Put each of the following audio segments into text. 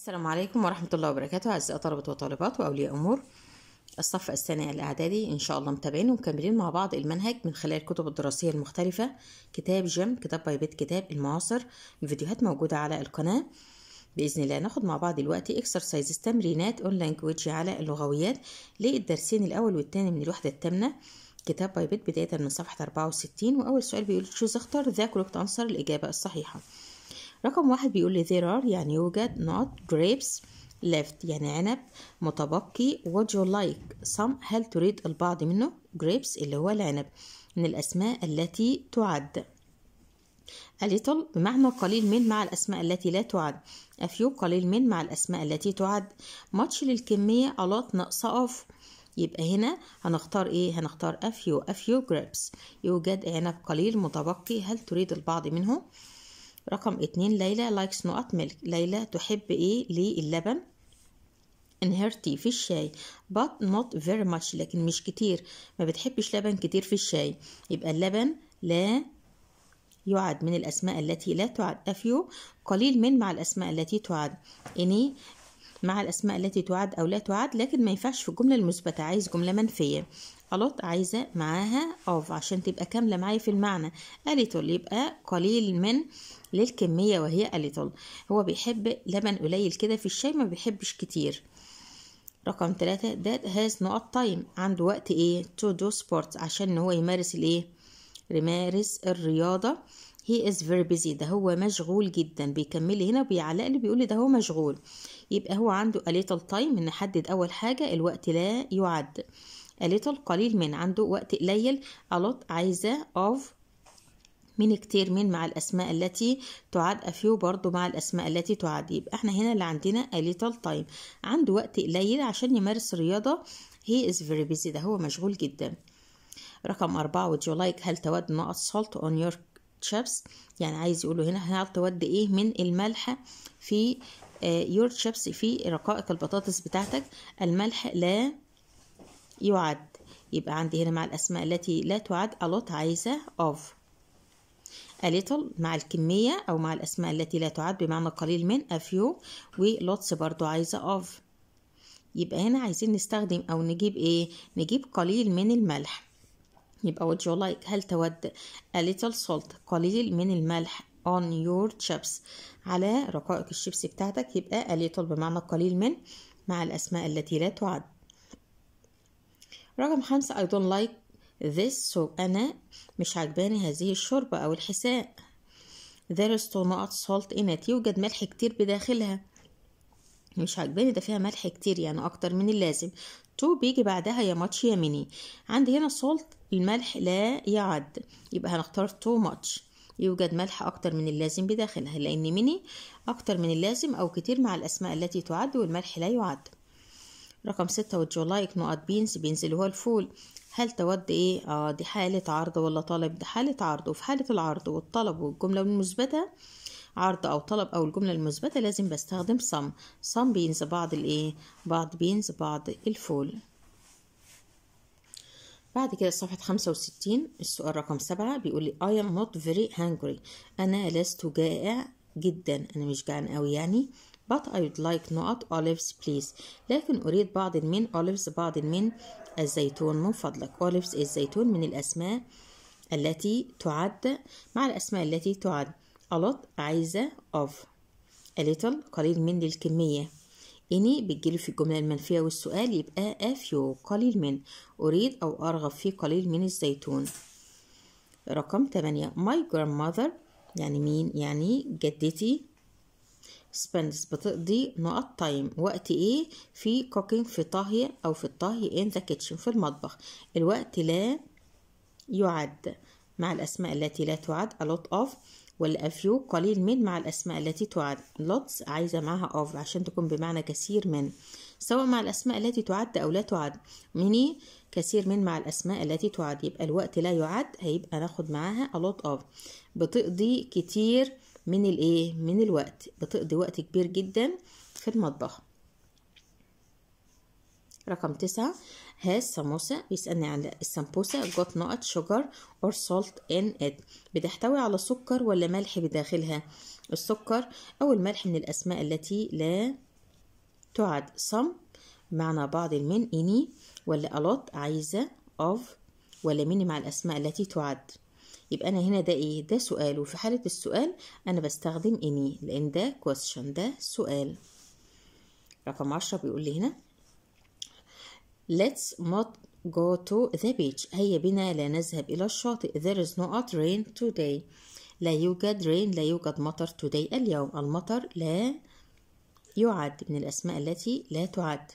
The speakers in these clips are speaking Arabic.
السلام عليكم ورحمة الله وبركاته أعزائي طلبة وطالبات وأولياء أمور الصف الثاني الإعدادي إن شاء الله متابعين ومكملين مع بعض المنهج من خلال الكتب الدراسية المختلفة كتاب جيم كتاب باي بيت كتاب المعاصر الفيديوهات موجودة على القناة بإذن الله ناخد مع بعض دلوقتي إكسرسايز تمرينات اون لانجويج على اللغويات للدرسين الأول والتاني من الوحدة الثامنة كتاب باي بيت بداية من صفحة 64 وأول سؤال بيقول شو اختار ذا correct أنصر الإجابة الصحيحة رقم واحد بيقول لي there are يعني يوجد not grapes left يعني عنب متبقي would you like some هل تريد البعض منه grapes اللي هو العنب من الأسماء التي تعد a little بمعنى قليل من مع الأسماء التي لا تعد a few قليل من مع الأسماء التي تعد much للكمية a lot ناقصة اوف يبقى هنا هنختار ايه هنختار a few a few grapes يوجد عنب قليل متبقي هل تريد البعض منه رقم اتنين ليلى لايكس نقط ملك ليلى تحب ايه للبن in her tea في الشاي but not very much لكن مش كتير ما بتحبش لبن كتير في الشاي يبقى اللبن لا يعد من الأسماء التي لا تعد أفيو قليل من مع الأسماء التي تعد إني مع الأسماء التي تعد أو لا تعد لكن ما ينفعش في الجملة المثبتة عايز جملة منفية ألوت عايزة معاها أوف عشان تبقى كاملة معايا في المعنى أليتول يبقى قليل من للكمية وهي أليتول هو بيحب لبن قليل كده في الشاي ما بيحبش كتير رقم ثلاثة that has نقط تايم عنده وقت ايه to do sports عشان هو يمارس الايه يمارس الرياضة he is very busy ده هو مشغول جدا بيكمل هنا وبيعلق لي بيقول لي ده هو مشغول يبقى هو عنده a little time نحدد أول حاجة الوقت لا يعد a little قليل من عنده وقت قليل a lot عايزة of من كتير من مع الأسماء التي تعد a few برضو مع الأسماء التي تعد يبقى احنا هنا اللي عندنا a little time عنده وقت قليل عشان يمارس الرياضة he is very busy ده هو مشغول جدا رقم أربعة would you like هل تود نقص salt on your chips يعني عايز يقولوا هنا هل تود ايه من الملح في يور آه، تشيبس في رقائق البطاطس بتاعتك الملح لا يعد يبقى عندي هنا مع الأسماء التي لا تعد a lot عايزة of a little مع الكمية أو مع الأسماء التي لا تعد بمعنى قليل من a few و lots برضو عايزة of يبقى هنا عايزين نستخدم أو نجيب إيه نجيب قليل من الملح يبقى would you like هل تود a little salt قليل من الملح on your chips على رقائق الشيبس بتاعتك يبقى little بمعنى قليل من مع الأسماء التي لا تعد رقم خمسة I don't like this so أنا مش عجباني هذه الشوربة أو الحساء there is too much salt in it يوجد ملح كتير بداخلها مش عجباني ده فيها ملح كتير يعني أكتر من اللازم تو بيجي بعدها يا ماتش يا ميني عندي هنا salt الملح لا يعد يبقى هنختار too much يوجد ملح أكتر من اللازم بداخلها لأن مني أكتر من اللازم أو كتير مع الأسماء التي تعد والملح لا يعد رقم ستة والجولايك نقط بينز بينز اللي هو الفول هل تود ايه اه دي حالة عرض ولا طالب دي حالة عرض وفي حالة العرض والطلب والجملة المثبتة عرض او طلب او الجملة المثبتة لازم بستخدم صم صم بينز بعض الايه بعض بينز بعض الفول بعد كده صفحة خمسة وستين السؤال رقم سبعة بيقول لي I am not very hungry أنا لست جائع جدا أنا مش جعان أوي يعني but I would like not olives please لكن أريد بعض من olives بعض من الزيتون من فضلك olives الزيتون من الأسماء التي تعد مع الأسماء التي تعد a lot عايزة of a little قليل من الكمية إني بتجيلي في الجملة المنفية والسؤال يبقى أفيو قليل من أريد أو أرغب في قليل من الزيتون رقم تمانية my grandmother يعني مين يعني جدتي spends بتقضي نقط تايم وقت ايه في cooking في طهي او في الطهي in the kitchen في المطبخ الوقت لا يعد مع الاسماء التي لا تعد a lot of والأفيو قليل من مع الأسماء التي تعد لوتس عايزة معها أوف عشان تكون بمعنى كثير من سواء مع الأسماء التي تعد أو لا تعد مني كثير من مع الأسماء التي تعد يبقى الوقت لا يعد هيبقى ناخد معاها a lot of بتقضي كتير من الإيه من الوقت بتقضي وقت كبير جدا في المطبخ رقم تسعة has سموسة بيسألني على السمبوسة got not sugar or salt in it بتحتوي على سكر ولا ملح بداخلها السكر أو الملح من الأسماء التي لا تعد some معنى بعض من إني ولا a lot عايزة of ولا مني مع الأسماء التي تعد يبقى أنا هنا ده إيه ده سؤال وفي حالة السؤال أنا بستخدم إني لأن ده question ده سؤال رقم عشرة بيقول لي هنا Let's not go to the beach هيا بنا لا نذهب إلى الشاطئ There is no rain today لا يوجد rain لا يوجد مطر today اليوم المطر لا يعد من الأسماء التي لا تعد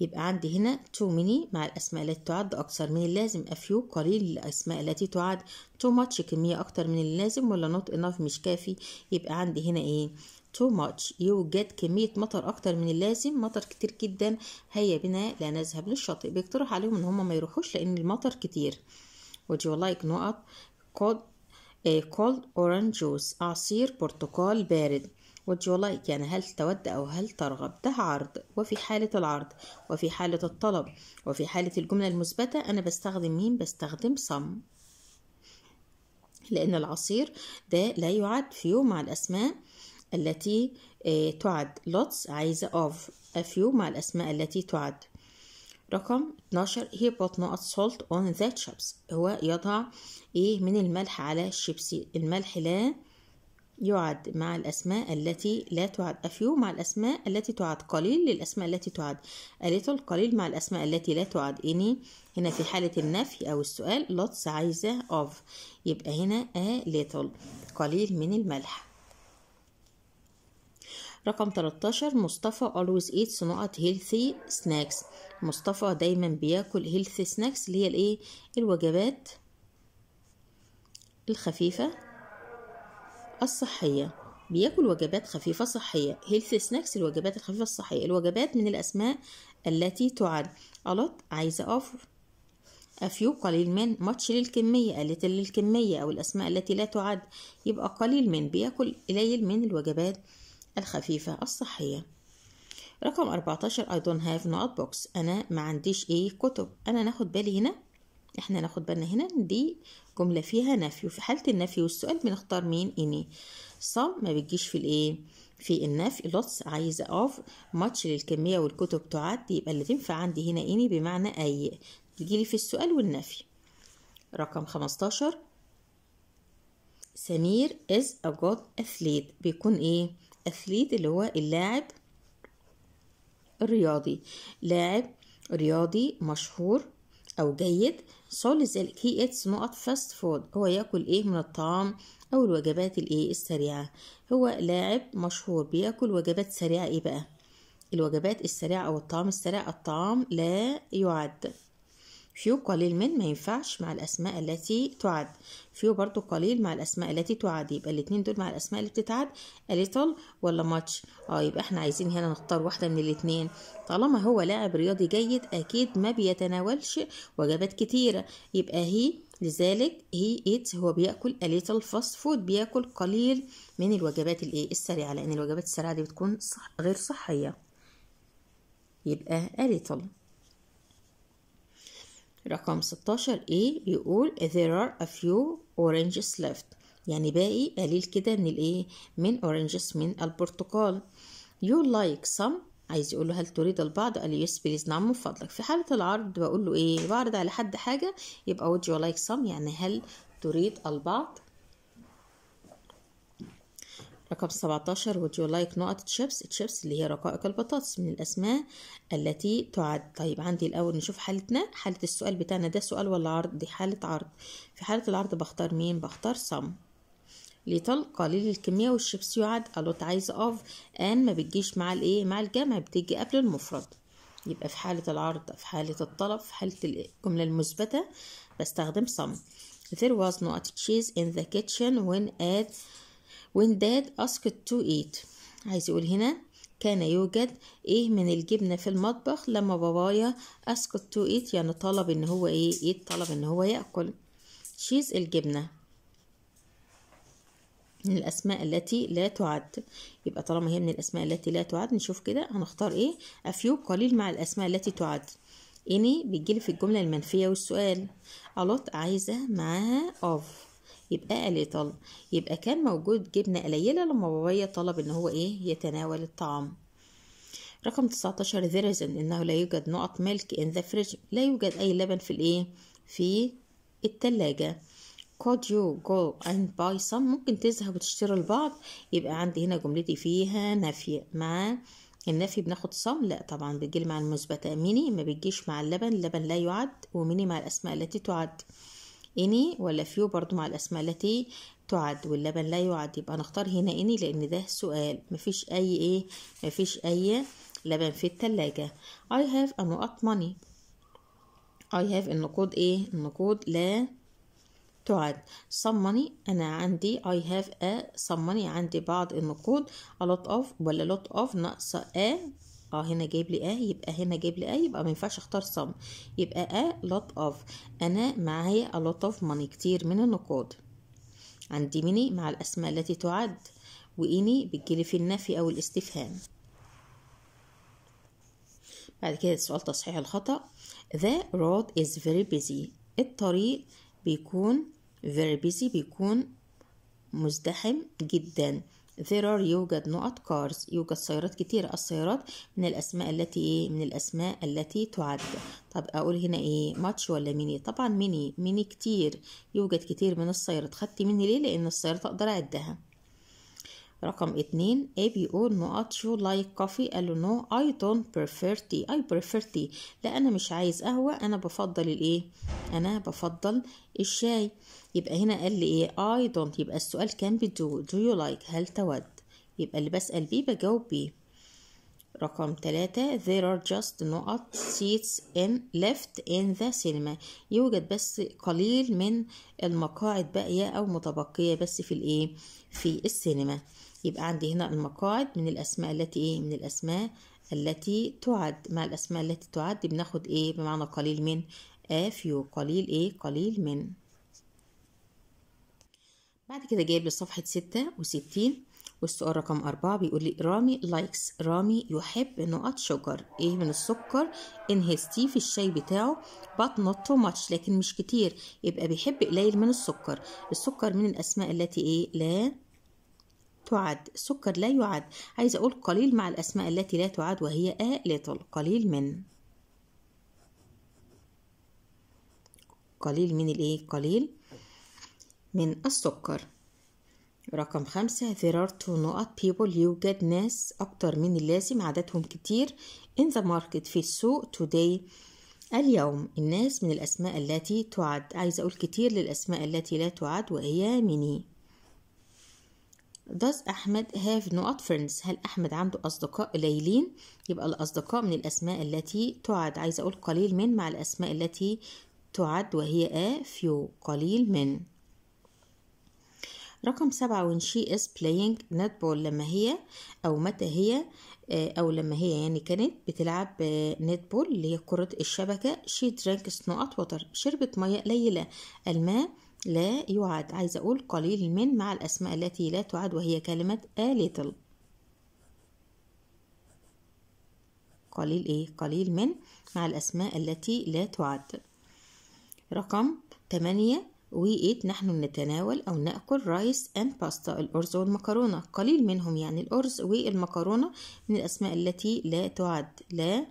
يبقى عندي هنا too many مع الأسماء التي تعد أكثر من اللازم a few قليل الأسماء التي تعد too much كمية أكتر من اللازم ولا not enough مش كافي يبقى عندي هنا إيه too much يوجد كمية مطر أكتر من اللازم مطر كتير جدا هيا بنا لا نذهب للشاطئ بيقترح عليهم إن هما ما يروحوش لأن المطر كتير would you like نقط cold, uh, cold orange juice عصير برتقال بارد would you like يعني هل تود أو هل ترغب ده عرض وفي حالة العرض وفي حالة الطلب وفي حالة الجملة المثبتة أنا بستخدم مين بستخدم some لأن العصير ده لا يعد في يوم مع الأسماء التي آه، تعد lots عايزة of a few مع الأسماء التي تعد رقم 12 he put not salt on the chips هو يضع ايه من الملح على الشيبسي الملح لا يعد مع الأسماء التي لا تعد a few مع الأسماء التي تعد قليل للأسماء التي تعد a little قليل مع الأسماء التي لا تعد any يعني هنا في حالة النفي أو السؤال lots عايزة of يبقى هنا a little قليل من الملح رقم 13 مصطفى always eat صناعة healthy snacks مصطفى دايما بياكل healthy snacks اللي هي الايه الوجبات الخفيفة الصحية بياكل وجبات خفيفة صحية healthy سناكس الوجبات الخفيفة الصحية الوجبات من الأسماء التي تعد ألط عايزة أوف أفيو قليل من ماتش للكمية قلت للكمية أو الأسماء التي لا تعد يبقى قليل من بياكل قليل من الوجبات الخفيفة الصحية رقم 14 I don't have not books أنا ما عنديش إيه كتب أنا ناخد بالي هنا احنا ناخد بالنا هنا دي جملة فيها نفي وفي حالة النفي والسؤال بنختار مين إني صم ما بتجيش في الإيه في النفي lots عايزة of much للكمية والكتب تعد يبقى اللي تنفع عندي هنا إني بمعنى أي تجيلي في السؤال والنفي رقم 15 سمير is a good athlete بيكون ايه اثليت اللي هو اللاعب الرياضي لاعب رياضي مشهور او جيد solid ذلك he eats نوت fast food هو ياكل ايه من الطعام او الوجبات الايه السريعه هو لاعب مشهور بياكل وجبات سريعه ايه بقى الوجبات السريعه او الطعام السريع الطعام لا يعد فيو قليل من ما ينفعش مع الأسماء التي تعد فيو برضو قليل مع الأسماء التي تعد يبقى الاتنين دول مع الأسماء اللي بتتعد أليتل ولا ماتش اه يبقى احنا عايزين هنا نختار واحدة من الاتنين طالما هو لاعب رياضي جيد أكيد ما بيتناولش وجبات كتيرة يبقى هي لذلك هي ايت هو بياكل اليتل فاست فود بياكل قليل من الوجبات الايه السريعه لان الوجبات السريعه دي بتكون صح غير صحيه يبقى اليتل رقم 16A يقول there are a few oranges left يعني باقي قليل كده من الايه من oranges من البرتقال you like some عايز يقول له هل تريد البعض قال يس بليز نعم من فضلك في حالة العرض بقول له ايه بعرض على حد حاجة يبقى would you like some يعني هل تريد البعض رقم 17 would you like نقط chips chips اللي هي رقائق البطاطس من الأسماء التي تعد طيب عندي الأول نشوف حالتنا حالة السؤال بتاعنا ده سؤال ولا عرض دي حالة عرض في حالة العرض بختار مين بختار some ليتل قليل الكمية والشيبس يعد ألوت عايز أوف أن ما بتجيش مع الإيه مع الجمع بتيجي قبل المفرد يبقى في حالة العرض في حالة الطلب في حالة الجملة المثبتة بستخدم some there was not cheese in the kitchen when at when dad asked to eat عايز يقول هنا كان يوجد ايه من الجبنة في المطبخ لما بابايا اسكت تو ايت يعني طلب ان هو ايه طلب ان هو يأكل شيز الجبنة من الاسماء التي لا تعد يبقى طالما هي من الاسماء التي لا تعد نشوف كده هنختار ايه افيو قليل مع الاسماء التي تعد اني بيجيلي في الجملة المنفية والسؤال الوت عايزة معاها اوف يبقى قليل طلب يبقى كان موجود جبنة قليلة لما بابايا طلب ان هو ايه يتناول الطعام رقم 19 there انه لا يوجد نقط ملك ان ذا فريج لا يوجد اي لبن في الايه في التلاجة could you go and buy some ممكن تذهب وتشتري البعض يبقى عندي هنا جملتي فيها نفي مع النفي بناخد صم لا طبعا بتجيلي مع المثبتة ميني ما بتجيش مع اللبن اللبن لا يعد وميني مع الأسماء التي تعد إني ولا فيو برضو مع الأسماء التي تعد واللبن لا يعد يبقى نختار هنا إني لأن ده سؤال مفيش أي إيه مفيش أي لبن في التلاجة I have a not money I have النقود إيه النقود لا تعد some money أنا عندي I have a some money عندي بعض النقود a lot of ولا lot of ناقصة a اه هنا جايب لي اه يبقى هنا جايب لي اه يبقى ما ينفعش اختار سم يبقى اه لوت اوف انا معايا لوت اوف ماني كتير من النقود عندي ميني مع الاسماء التي تعد واني بتجيلي في النفي او الاستفهام بعد كده سؤال تصحيح الخطأ the road is very busy الطريق بيكون very busy بيكون مزدحم جدا there are يوجد نقط cars يوجد سيارات كتير السيارات من الأسماء التي إيه من الأسماء التي تعد طب أقول هنا إيه ماتش ولا ميني طبعا ميني ميني كتير يوجد كتير من السيارات خدت ميني ليه لأن السيارات أقدر أعدها رقم اتنين ايه بيقول نقط شو لايك كوفي قال له نو اي دونت بريفير تي اي بريفير تي لا انا مش عايز قهوه انا بفضل الايه انا بفضل الشاي يبقى هنا قال لي ايه اي دونت يبقى السؤال كان بدو دو يو لايك هل تود يبقى اللي بسال بيه بجاوب بيه رقم تلاتة there are just نقط seats in left in the cinema يوجد بس قليل من المقاعد باقية أو متبقية بس في الإيه في السينما يبقى عندي هنا المقاعد من الأسماء التي إيه من الأسماء التي تعد مع الأسماء التي تعد بناخد إيه بمعنى قليل من أفيو قليل إيه قليل من بعد كده جايب لصفحة ستة وستين والسؤال رقم أربعة بيقول لي رامي لايكس رامي يحب نقط شجر إيه من السكر إن في الشاي بتاعه but not too much لكن مش كتير يبقى بيحب قليل من السكر السكر من الأسماء التي إيه لا تعد سكر لا يعد عايز أقول قليل مع الأسماء التي لا تعد وهي A little قليل من قليل من الإيه قليل من السكر رقم خمسة there are two not people يوجد ناس أكتر من اللازم عددهم كتير in the market في السوق today اليوم الناس من الأسماء التي تعد عايز أقول كتير للأسماء التي لا تعد وهي مني Does أحمد have no friends هل أحمد عنده أصدقاء قليلين يبقى الأصدقاء من الأسماء التي تعد عايزة أقول قليل من مع الأسماء التي تعد وهي a few قليل من رقم سبعة when she is playing netball لما هي أو متى هي آه، أو لما هي يعني كانت بتلعب آه، netball اللي هي كرة الشبكة she drank snot water شربت مية قليلة الماء لا يعد عايزة أقول قليل من مع الأسماء التي لا تعد وهي كلمة a آه little قليل إيه؟ قليل من مع الأسماء التي لا تعد رقم 8 وإيت نحن نتناول أو نأكل رايس أند باستا الأرز والمكرونة قليل منهم يعني الأرز والمكرونة من الأسماء التي لا تعد لا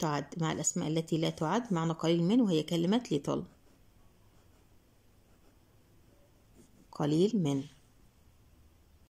تعد مع الأسماء التي لا تعد معنى قليل من وهي كلمة little قليل من